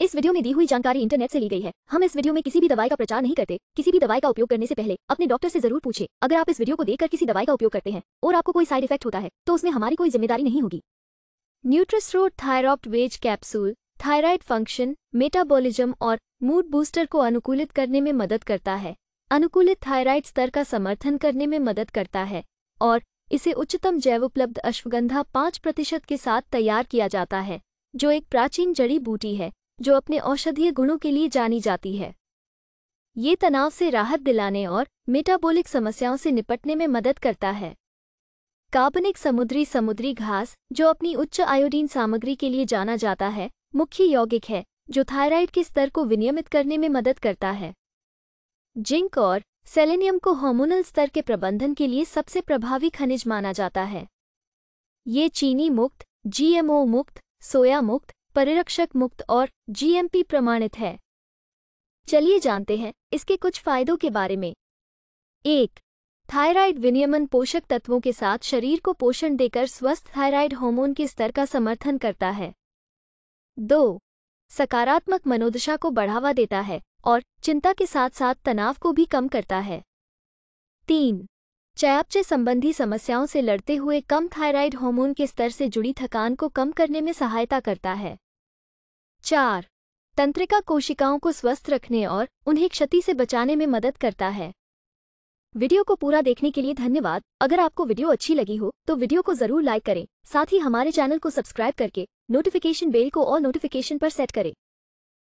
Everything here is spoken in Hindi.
इस वीडियो में दी हुई जानकारी इंटरनेट से ली गई है हम इस वीडियो में किसी भी दवाई का प्रचार नहीं करते किसी भी दवाई का उपयोग करने से पहले अपने डॉक्टर से जरूर पूछे अगर आप इस वीडियो को देखकर किसी दवाई का उपयोग करते हैं और आपको कोई साइड इफेक्ट होता है तो उसमें हमारी कोई जिम्मेदारी नहीं होगी न्यूट्रस्रो थायरॉप्ट veg capsule thyroid function metabolism और मूड बूस्टर को अनुकूलित करने में मदद करता है अनुकूलित थायराइड स्तर का समर्थन करने में मदद करता है और इसे उच्चतम जैव उपलब्ध अश्वगंधा पाँच प्रतिशत के साथ तैयार किया जाता है जो एक प्राचीन जड़ी बूटी है जो अपने औषधीय गुणों के लिए जानी जाती है ये तनाव से राहत दिलाने और मेटाबोलिक समस्याओं से निपटने में मदद करता है कार्बनिक समुद्री समुद्री घास जो अपनी उच्च आयोडीन सामग्री के लिए जाना जाता है मुख्य यौगिक है जो थायराइड के स्तर को विनियमित करने में मदद करता है जिंक और सेलेनियम को हार्मोनल स्तर के प्रबंधन के लिए सबसे प्रभावी खनिज माना जाता है ये चीनी मुक्त जीएमओ मुक्त सोया मुक्त परिरक्षक मुक्त और जीएमपी प्रमाणित है चलिए जानते हैं इसके कुछ फायदों के बारे में एक थायराइड विनियमन पोषक तत्वों के साथ शरीर को पोषण देकर स्वस्थ थायराइड हार्मोन के स्तर का समर्थन करता है दो सकारात्मक मनोदशा को बढ़ावा देता है और चिंता के साथ साथ तनाव को भी कम करता है तीन चयापचय संबंधी समस्याओं से लड़ते हुए कम थायराइड हार्मोन के स्तर से जुड़ी थकान को कम करने में सहायता करता है चार तंत्रिका कोशिकाओं को स्वस्थ रखने और उन्हें क्षति से बचाने में मदद करता है वीडियो को पूरा देखने के लिए धन्यवाद अगर आपको वीडियो अच्छी लगी हो तो वीडियो को जरूर लाइक करें साथ ही हमारे चैनल को सब्सक्राइब करके नोटिफिकेशन बेल को और नोटिफिकेशन पर सेट करें